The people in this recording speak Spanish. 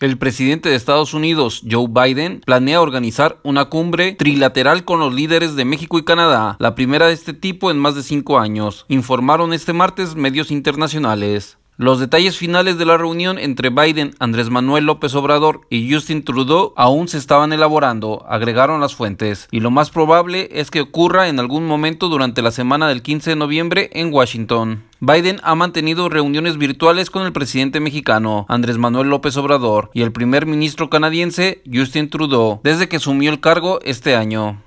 El presidente de Estados Unidos, Joe Biden, planea organizar una cumbre trilateral con los líderes de México y Canadá, la primera de este tipo en más de cinco años, informaron este martes medios internacionales. Los detalles finales de la reunión entre Biden, Andrés Manuel López Obrador y Justin Trudeau aún se estaban elaborando, agregaron las fuentes, y lo más probable es que ocurra en algún momento durante la semana del 15 de noviembre en Washington. Biden ha mantenido reuniones virtuales con el presidente mexicano Andrés Manuel López Obrador y el primer ministro canadiense Justin Trudeau desde que asumió el cargo este año.